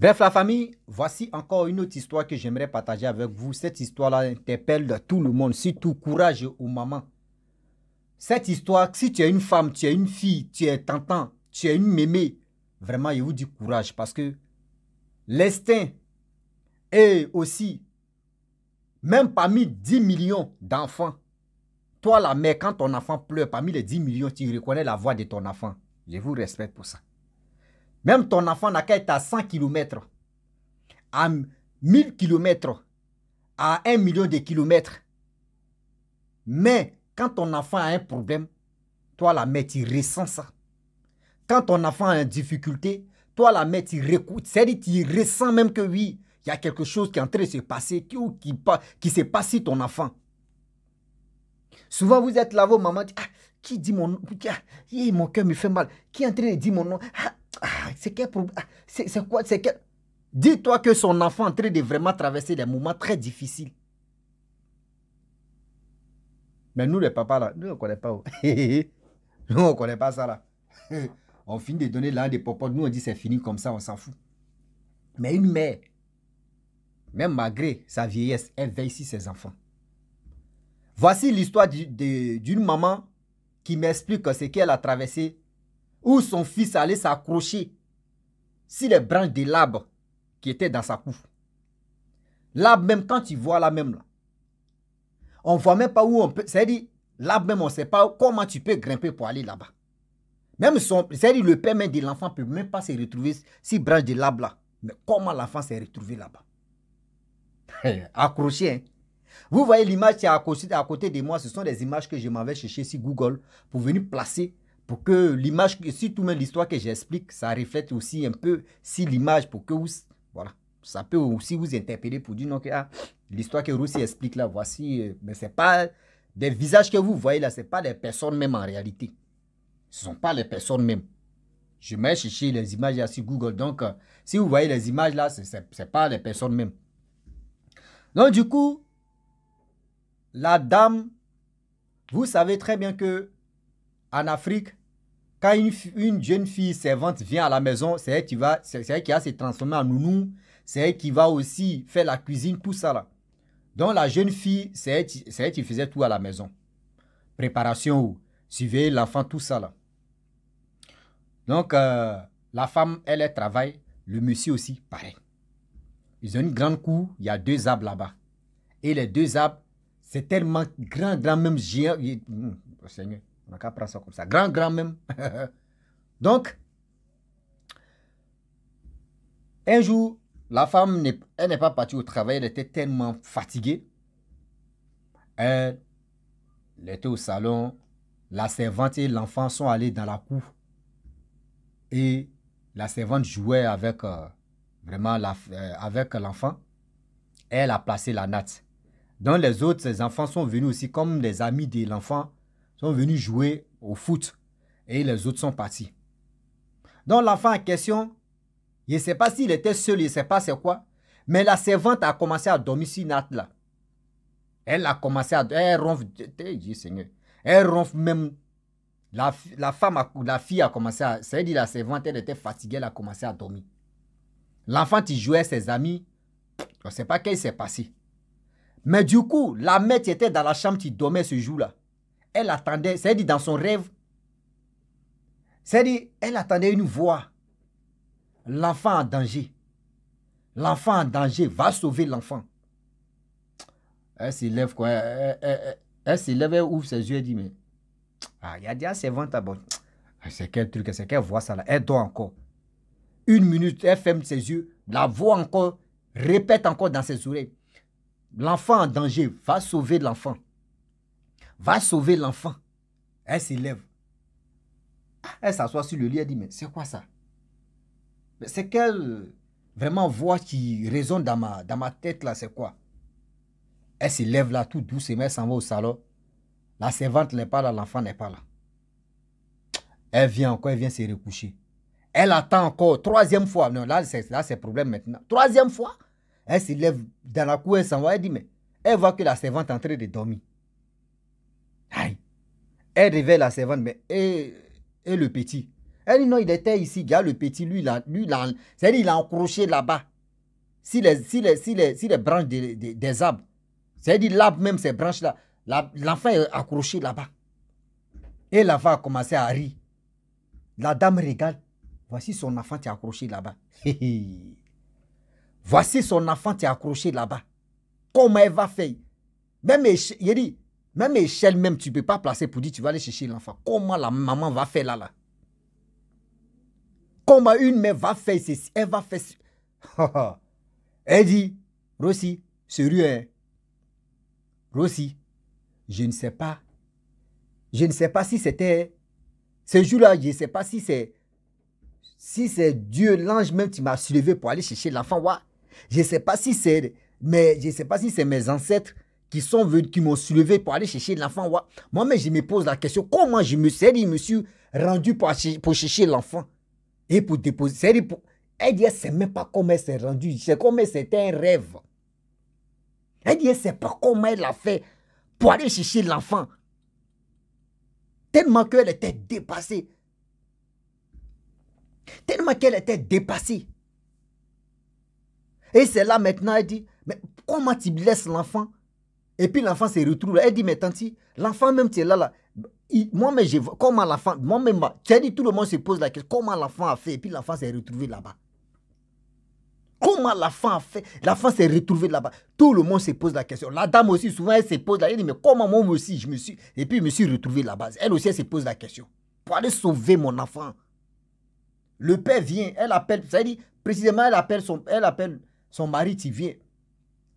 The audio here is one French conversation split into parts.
Bref, la famille, voici encore une autre histoire que j'aimerais partager avec vous. Cette histoire-là interpelle tout le monde, surtout courage aux mamans. Cette histoire, si tu es une femme, tu es une fille, tu es tentant, tu es une mémé, vraiment, je vous dis courage parce que l'instinct est aussi, même parmi 10 millions d'enfants, toi la mère, quand ton enfant pleure, parmi les 10 millions, tu reconnais la voix de ton enfant. Je vous respecte pour ça. Même ton enfant n'a qu'à être à 100 km, à 1000 km, à 1 million de kilomètres. Mais quand ton enfant a un problème, toi la mère, tu ressens ça. Quand ton enfant a une difficulté, toi la mère, tu écoutes. C'est-à-dire, tu ressens même que oui, il y a quelque chose qui est en train de se passer, qui, ou qui, qui se passe sur ton enfant. Souvent, vous êtes là, vos mamans ah, qui dit mon nom ah, Mon cœur me fait mal. Qui est en train de dire mon nom ah, ah, c'est quel problème ah, C'est quoi C'est Dis-toi que son enfant est en train de vraiment traverser des moments très difficiles. Mais nous, les papas, là, nous, on ne connaît pas. Oh. nous, on connaît pas ça, là. on finit de donner l'un des popotes. Nous, on dit c'est fini comme ça, on s'en fout. Mais une mère, même malgré sa vieillesse, elle veille sur ses enfants. Voici l'histoire d'une maman qui m'explique ce qu'elle a traversé où son fils allait s'accrocher sur les branches de l'arbre qui était dans sa cour. L'arbre même, quand tu vois là même, on ne voit même pas où on peut... C'est-à-dire, l'arbre même, on ne sait pas comment tu peux grimper pour aller là-bas. Même son... C'est-à-dire, le père même de l'enfant ne peut même pas se retrouver si branche de l'arbre là. Mais comment l'enfant s'est retrouvé là-bas Accroché, hein vous voyez l'image qui est à à côté de moi, ce sont des images que je m'avais cherchées sur Google pour venir placer pour que l'image, surtout même l'histoire que j'explique, ça reflète aussi un peu si l'image pour que vous, voilà, ça peut aussi vous interpeller pour dire non que ah, l'histoire que Russie explique là, voici, euh, mais ce c'est pas des visages que vous voyez là, Ce c'est pas des personnes même en réalité, ce ne sont pas les personnes même. Je mets chercher les images là sur Google, donc euh, si vous voyez les images là, c'est pas les personnes même. Donc du coup, la dame, vous savez très bien que en Afrique, quand une, jeune fille servante vient à la maison, c'est elle qui va, se transformer en nounou, c'est elle qui va aussi faire la cuisine, tout ça là. Donc la jeune fille, c'est elle, qui faisait tout à la maison. Préparation, suivez l'enfant, tout ça là. Donc euh, la femme, elle, elle travaille, le monsieur aussi, pareil. Ils ont une grande cour, il y a deux arbres là-bas. Et les deux arbres, c'est tellement grand, grand, même géant. Hmm, oh Seigneur. On n'a qu'à prendre ça comme ça. Grand, grand même. Donc, un jour, la femme, elle n'est pas partie au travail, elle était tellement fatiguée. Elle, était au salon, la servante et l'enfant sont allés dans la cour. Et la servante jouait avec euh, vraiment la, euh, avec l'enfant. Elle a placé la natte. dans les autres, ses enfants sont venus aussi comme les amis de l'enfant sont venus jouer au foot et les autres sont partis. Donc l'enfant en question, je ne sais pas s'il était seul, il ne sais pas c'est quoi, mais la servante a commencé à dormir sur là. Elle a commencé à elle ronfle, Seigneur, elle ronfle même. La, la femme, a, la fille a commencé à, c'est-à-dire la servante, elle était fatiguée, elle a commencé à dormir. L'enfant, il jouait ses amis, je ne sais pas qu'est-ce qui s'est passé. Mais du coup, la mère qui était dans la chambre, qui dormait ce jour-là, elle attendait, cest dit dans son rêve, cest à elle attendait une voix. L'enfant en danger. L'enfant en danger va sauver l'enfant. Elle s'élève quoi Elle, s'élève, elle ouvre ses yeux et dit Mais, ah, il y a déjà ses ventes à bon. C'est quel truc, c'est qu'elle voix ça là. Elle dort encore. Une minute, elle ferme ses yeux, la voix encore, répète encore dans ses oreilles. L'enfant en danger va sauver l'enfant va sauver l'enfant. Elle s'élève. Ah, elle s'assoit sur le lit, elle dit, mais c'est quoi ça Mais c'est quelle vraiment voix qui résonne dans ma, dans ma tête là, c'est quoi Elle s'élève là tout doucement, elle s'en va au salon. La servante n'est pas là, l'enfant n'est pas là. Elle vient encore, elle vient se recoucher. Elle attend encore, troisième fois. Non, là, c'est, le problème maintenant. Troisième fois, elle s'élève dans la cour, elle s'en va, elle dit, mais elle voit que la servante est en train de dormir. Aïe. Elle révèle la servante, mais et, le petit. Elle dit non, il était ici, gars. le petit, lui, là, lui cest à il a encroché là-bas. Si les, si les, si les, branches des, des, arbres, c'est-à-dire l'arbre même, ces branches-là, l'enfant est accroché là-bas. Et l'enfant a commencé à rire. La dame regarde, voici son enfant qui est accroché là-bas. voici son enfant qui est accroché là-bas. Comment elle va faire Même, il dit, même échelle, même, tu ne peux pas placer pour dire tu vas aller chercher l'enfant. Comment la maman va faire là, là Comment une mère va faire ceci Elle va faire... elle dit, Rossi, sérieux, hein? Rossi, je ne sais pas. Je ne sais pas si c'était... Ce jour-là, je ne sais pas si c'est... Si c'est Dieu, l'ange même, qui m'a soulevé pour aller chercher l'enfant. Je sais pas si c'est... Mais je ne sais pas si c'est mes ancêtres qui sont venus, qui m'ont soulevé pour aller chercher l'enfant. Moi-même, je me pose la question, comment je me suis, me rendu pour, pour chercher l'enfant et pour déposer. Elle dit, elle ne sait même pas comment elle s'est rendue. C'est comment c'était un rêve. Elle dit, elle ne sait pas comment elle a fait pour aller chercher l'enfant. Tellement qu'elle était dépassée. Tellement qu'elle était dépassée. Et c'est là maintenant, elle dit, mais comment tu laisses l'enfant et puis l'enfant s'est retrouvé là. Elle dit, mais tanti, l'enfant même, tu es là, là. Moi-même, je vois comment l'enfant, moi-même, tu as dit, tout le monde se pose la question, comment l'enfant a fait, et puis l'enfant s'est retrouvé là-bas. Comment l'enfant a fait L'enfant s'est retrouvé là-bas. Tout le monde se pose la question. La dame aussi, souvent, elle se pose la question. Elle dit, mais comment moi aussi, je me suis... Et puis, je me suis retrouvé là-bas. Elle aussi, elle se pose la question. Pour aller sauver mon enfant. Le père vient, elle appelle, ça dit, précisément, elle appelle son, elle appelle son mari, tu viens.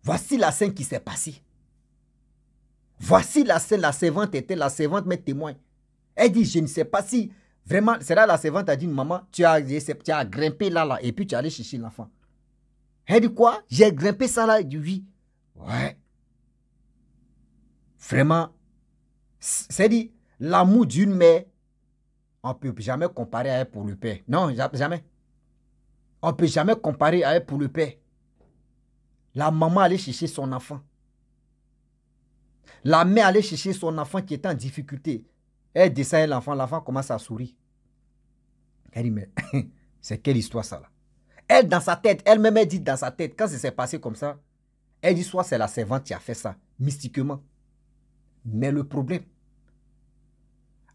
Voici la scène qui s'est passée. Voici la la servante était, la servante mais témoin. Elle dit, je ne sais pas si vraiment, c'est là la servante a dit, maman, tu as, grimpé là, là, et puis tu es allé chercher l'enfant. Elle dit quoi J'ai grimpé ça là, elle dit oui. Ouais. Vraiment, c'est dit, l'amour d'une mère, on ne peut jamais comparer à elle pour le père. Non, jamais. On ne peut jamais comparer à elle pour le père. La maman allait chercher son enfant. La mère allait chercher son enfant qui était en difficulté. Elle descend l'enfant, l'enfant commence à sourire. Elle dit, mais c'est quelle histoire ça là Elle, dans sa tête, elle-même, elle dit dans sa tête, quand ça s'est passé comme ça, elle dit, soit c'est la servante qui a fait ça, mystiquement. Mais le problème,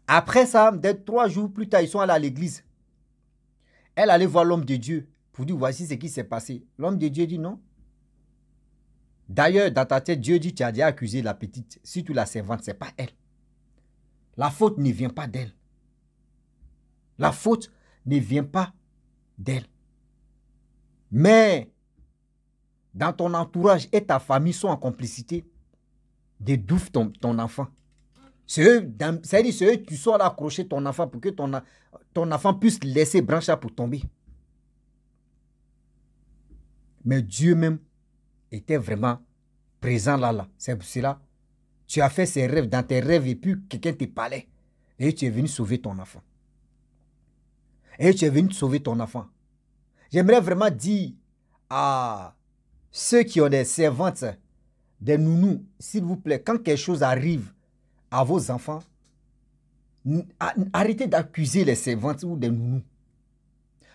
après ça, trois jours plus tard, ils sont allés à l'église. Elle allait voir l'homme de Dieu pour dire, voici ce qui s'est passé. L'homme de Dieu dit, non, D'ailleurs, dans ta tête, Dieu dit, tu as déjà accusé la petite, Si tu la servantes, ce n'est pas elle. La faute ne vient pas d'elle. La faute ne vient pas d'elle. Mais dans ton entourage et ta famille sont en complicité, dédouffe ton, ton enfant. C'est eux, c'est eux, tu sois là accrocher ton enfant pour que ton, ton enfant puisse laisser brancher pour tomber. Mais Dieu même était vraiment présent là, là. C'est pour cela, tu as fait ces rêves dans tes rêves et puis quelqu'un te parlait. Et tu es venu sauver ton enfant. Et tu es venu sauver ton enfant. J'aimerais vraiment dire à ceux qui ont des servantes, des nounous, s'il vous plaît, quand quelque chose arrive à vos enfants, arrêtez d'accuser les servantes ou des nounous.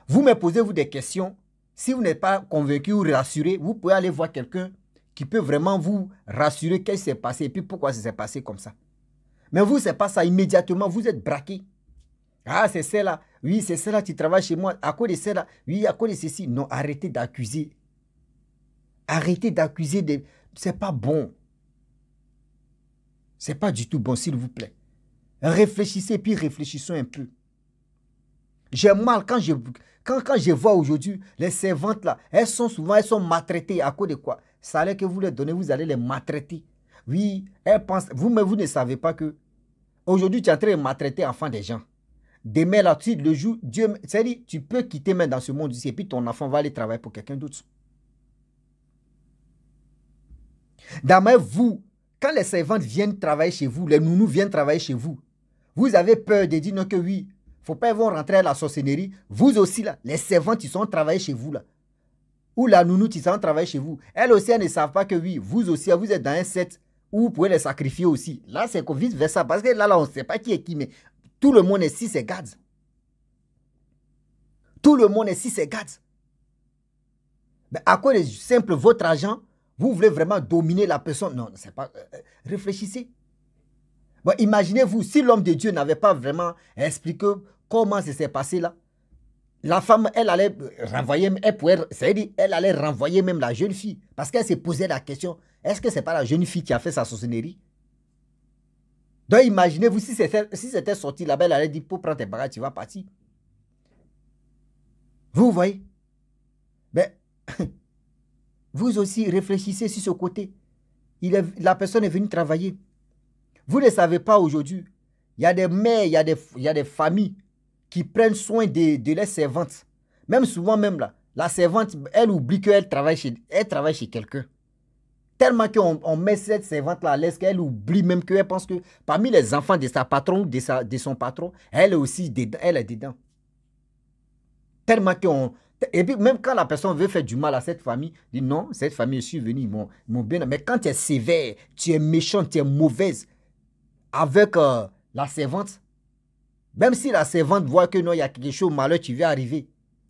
Vous me posez-vous des questions si vous n'êtes pas convaincu ou rassuré, vous pouvez aller voir quelqu'un qui peut vraiment vous rassurer qu'est-ce qui s'est passé et puis pourquoi ça s'est passé comme ça. Mais vous, n'est pas ça. Immédiatement, vous êtes braqué. Ah, c'est celle-là. Oui, c'est cela là qui travaille chez moi. À quoi de celle-là. Oui, à quoi de ceci. Non, arrêtez d'accuser. Arrêtez d'accuser. Ce C'est pas bon. C'est pas du tout bon, s'il vous plaît. Réfléchissez, puis réfléchissons un peu. J'ai mal quand je, quand, je vois aujourd'hui les servantes là, elles sont souvent elles sont maltraitées à cause de quoi Salaire que vous leur donnez, vous allez les maltraiter. Oui, elles pensent, vous, mais vous ne savez pas que aujourd'hui tu es en train de maltraiter enfant des gens. Demain là, dessus le jour, Dieu, tu peux quitter même dans ce monde ici et puis ton enfant va aller travailler pour quelqu'un d'autre. D'ailleurs, vous, quand les servantes viennent travailler chez vous, les nounous viennent travailler chez vous, vous avez peur de dire non que oui, faut pas vont rentrer à la sorcellerie. Vous aussi, là, les servantes, ils sont travaillés chez vous, là. Ou la nounou, ils sont travaillés chez vous. Elles aussi, elles ne savent pas que oui, vous aussi, vous êtes dans un set où vous pouvez les sacrifier aussi. Là, c'est qu'on vice versa. Parce que là, là on ne sait pas qui est qui, mais tout le monde est ici, c'est Gad. Tout le monde ici, c'est Gad. Mais à quoi de simple votre agent, vous voulez vraiment dominer la personne Non, c'est pas. Euh, euh, réfléchissez. Bon, imaginez-vous si l'homme de Dieu n'avait pas vraiment expliqué comment ça s'est passé là La femme, elle allait renvoyer, elle elle allait renvoyer même la jeune fille parce qu'elle s'est posé la question est-ce que ce n'est pas la jeune fille qui a fait sa sorcellerie Donc imaginez-vous si c'était sorti là-bas, elle allait dire pour prendre tes bagages, tu vas partir. Vous voyez Mais ben, vous aussi réfléchissez sur ce côté. Il la personne est venue travailler. Vous ne savez pas aujourd'hui. Il y a des mères, il y a des, il y a des familles qui prennent soin de, de leurs servantes. Même souvent, même là, la servante, elle oublie qu'elle travaille chez, chez quelqu'un. Tellement qu'on on met cette servante-là à l'aise qu'elle oublie même qu'elle pense que parmi les enfants de sa patronne de, sa, de son patron, elle est aussi dedans. Elle est dedans. Tellement qu'on... Et puis même quand la personne veut faire du mal à cette famille, dit non, cette famille, je suis venu, mon, bien. Mais quand tu es sévère, tu es méchant, tu es mauvaise avec euh, la servante, même si la servante voit que non, il y a quelque chose de malheur, tu vient arriver.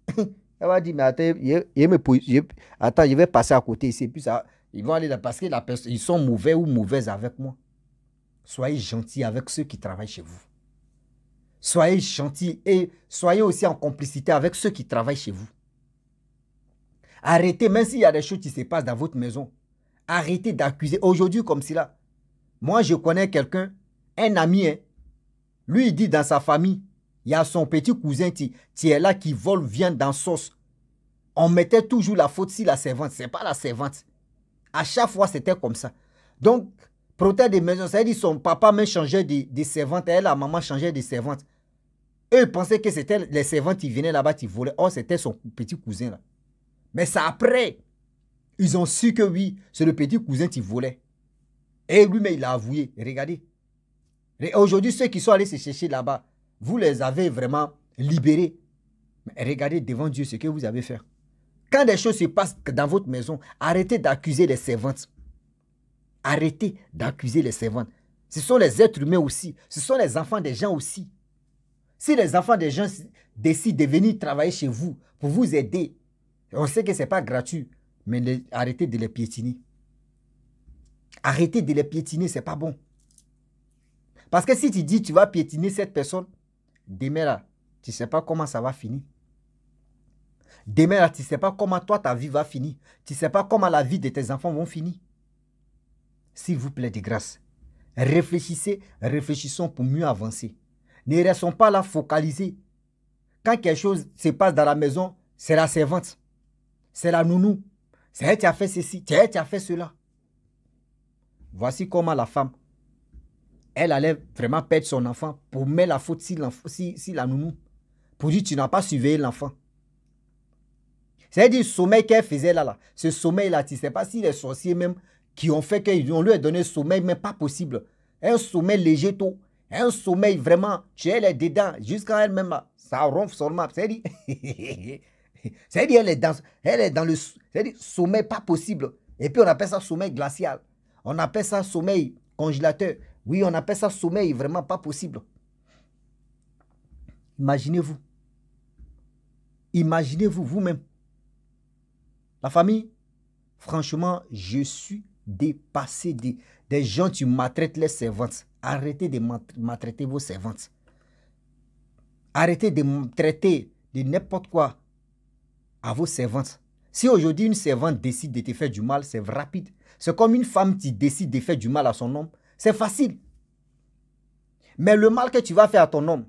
Elle va dire, mais attends, je, vais passer à côté ici. ça, ils vont aller là parce qu'ils la ils sont mauvais ou mauvaises avec moi. Soyez gentils avec ceux qui travaillent chez vous. Soyez gentils et soyez aussi en complicité avec ceux qui travaillent chez vous. Arrêtez, même s'il y a des choses qui se passent dans votre maison. Arrêtez d'accuser. Aujourd'hui, comme cela. Moi, je connais quelqu'un, un ami, hein, lui, il dit dans sa famille, il y a son petit cousin qui là, qui vole vient dans sauce. On mettait toujours la faute si la servante. C'est pas la servante. À chaque fois, c'était comme ça. Donc, protège des maisons, ça à dire son papa même changeait de, servante. Elle, la maman, changeait de servante. Eux pensaient que c'était les servantes qui venaient là-bas, qui volaient. Oh, c'était son petit cousin là. Mais ça, après, ils ont su que oui, c'est le petit cousin qui volait. Et lui-même, il a avoué. Regardez aujourd'hui, ceux qui sont allés se chercher là-bas, vous les avez vraiment libérés. regardez devant Dieu ce que vous avez fait. Quand des choses se passent dans votre maison, arrêtez d'accuser les servantes. Arrêtez d'accuser les servantes. Ce sont les êtres humains aussi. Ce sont les enfants des gens aussi. Si les enfants des gens décident de venir travailler chez vous pour vous aider, on sait que ce n'est pas gratuit, mais arrêtez de les piétiner. Arrêtez de les piétiner, ce n'est pas bon. Parce que si tu dis tu vas piétiner cette personne, demain là, tu ne sais pas comment ça va finir. Demain là, tu ne sais pas comment toi ta vie va finir. Tu ne sais pas comment la vie de tes enfants vont finir. S'il vous plaît, de grâce, réfléchissez, réfléchissons pour mieux avancer. Ne restons pas là focalisés. Quand quelque chose se passe dans la maison, c'est la servante, c'est la nounou, c'est elle qui a fait ceci, c'est elle qui a fait cela. Voici comment la femme elle allait vraiment perdre son enfant pour mettre la faute si, la nounou, pour dire tu n'as pas surveillé l'enfant. C'est-à-dire, le sommeil qu'elle faisait là, là ce sommeil-là, tu ne sais pas si les sorciers même qui ont fait qu'on lui a donné un sommeil, mais pas possible. Un sommeil léger tôt, un sommeil vraiment, tu es les dedans, jusqu'à elle-même, ça ronfle seulement. C'est-à-dire, c'est-à-dire elle, est dans, elle est dans le c'est-à-dire, sommeil pas possible. Et puis on appelle ça sommeil glacial. On appelle ça sommeil congélateur. Oui, on appelle ça sommeil, vraiment pas possible. Imaginez-vous. Imaginez-vous vous-même. La famille, franchement, je suis dépassé des, gens qui maltraitent les servantes. Arrêtez de maltraiter vos servantes. Arrêtez de traiter de n'importe quoi à vos servantes. Si aujourd'hui une servante décide de te faire du mal, c'est rapide. C'est comme une femme qui décide de faire du mal à son homme, c'est facile. Mais le mal que tu vas faire à ton homme,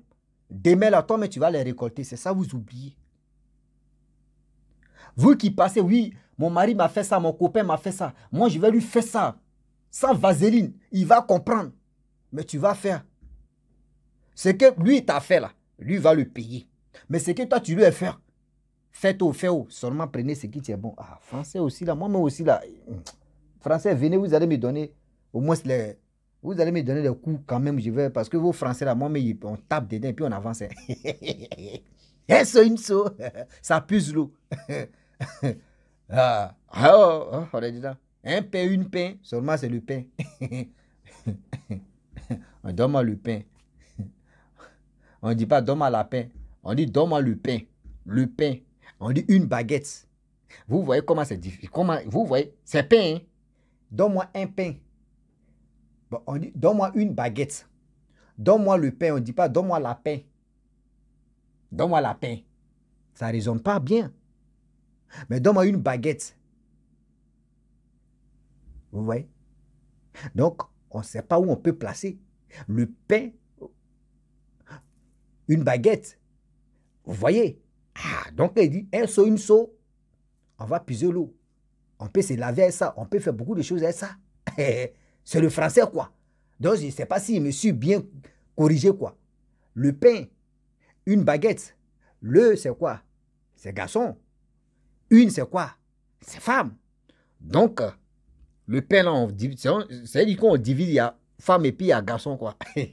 démêle à toi, mais tu vas les récolter. C'est ça, vous oubliez. Vous qui passez, oui, mon mari m'a fait ça, mon copain m'a fait ça. Moi, je vais lui faire ça. Sans vaseline, il va comprendre. Mais tu vas faire. Ce que lui t'a fait là, lui va le payer. Mais ce que toi, tu lui as fait, fais-toi, fais-toi. Seulement prenez ce qui est bon. Ah, français aussi là, moi-même aussi là. Français, venez, vous allez me donner au moins les vous allez me donner le coup quand même, je vais, parce que vous, Français là, moi, mais on tape dents et puis on avance. Hein. Ça puise l'eau. Ah. ah, oh, oh Un pain, une pain, seulement c'est le pain. on donne le pain. On ne dit pas donne-moi la pain. On dit donne-moi le pain. Le pain. On dit une baguette. Vous voyez comment c'est difficile. Comment, vous voyez, c'est pain. Hein. Donne-moi un pain. Bah, on dit, donne-moi une baguette. Donne-moi le pain. On ne dit pas, donne-moi la pain. Donne-moi la pain. Ça ne résonne pas bien. Mais donne-moi une baguette. Vous voyez Donc, on ne sait pas où on peut placer. Le pain, une baguette. Vous voyez ah, Donc, elle dit, un seau, une seau. On va puiser l'eau. On peut se laver avec ça. On peut faire beaucoup de choses avec ça. C'est le français, quoi. Donc, je ne sais pas si je me suis bien corrigé, quoi. Le pain, une baguette. Le, c'est quoi C'est garçon. Une, c'est quoi C'est femme. Donc, euh, le pain, là, on divise. C'est à divise, il y a femme et puis il y a garçon, quoi. Donc,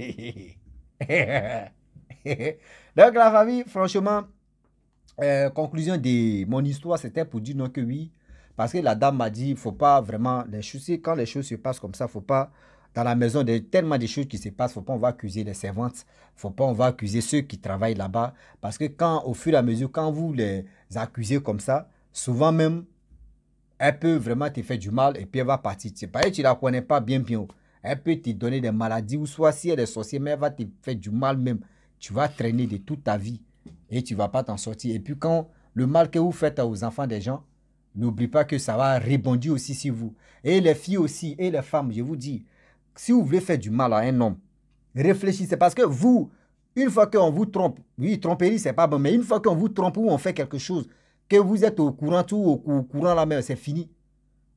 la famille, franchement, euh, conclusion de mon histoire, c'était pour dire non que oui, parce que la dame m'a dit, il faut pas vraiment les choses. Quand les choses se passent comme ça, faut pas dans la maison, il y a tellement de choses qui se passent. Faut pas on va accuser les servantes. Faut pas on va accuser ceux qui travaillent là-bas. Parce que quand, au fur et à mesure, quand vous les accusez comme ça, souvent même, elle peut vraiment te faire du mal et puis elle va partir. C'est pas tu la connais pas bien bien. Elle peut te donner des maladies ou soit si elle est sorcière, mais elle va te faire du mal même. Tu vas traîner de toute ta vie et tu vas pas t'en sortir. Et puis quand le mal que vous faites aux enfants des gens, N'oublie pas que ça va rebondir aussi sur vous. Et les filles aussi, et les femmes, je vous dis, si vous voulez faire du mal à un homme, réfléchissez. Parce que vous, une fois qu'on vous trompe, oui, tromperie, c'est pas bon, mais une fois qu'on vous trompe ou on fait quelque chose, que vous êtes au courant tout, au, courant la même c'est fini.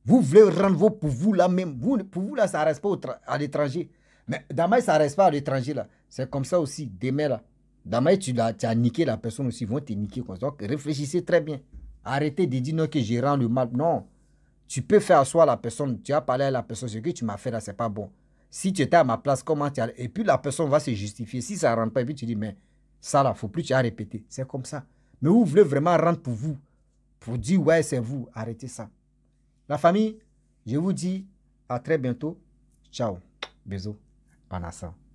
Vous voulez rendre vos pour vous la même Vous, pour vous là, ça reste pas à l'étranger. Mais Damaï, ça reste pas à l'étranger là. C'est comme ça aussi, demain là. Damaï, tu, as, tu as niqué la personne aussi, ils vont te niquer. Donc réfléchissez très bien. Arrêtez de dire non, que j'ai le mal. Non. Tu peux faire asseoir la personne. Tu as parlé à la personne. Ce que tu m'as fait là, c'est pas bon. Si tu étais à ma place, comment tu as. Et puis la personne va se justifier. Si ça ne rentre pas, et puis tu dis, mais ça là, faut plus, tu as répété. C'est comme ça. Mais vous voulez vraiment rendre pour vous. Pour dire, ouais, c'est vous. Arrêtez ça. La famille, je vous dis à très bientôt. Ciao. Bisous. En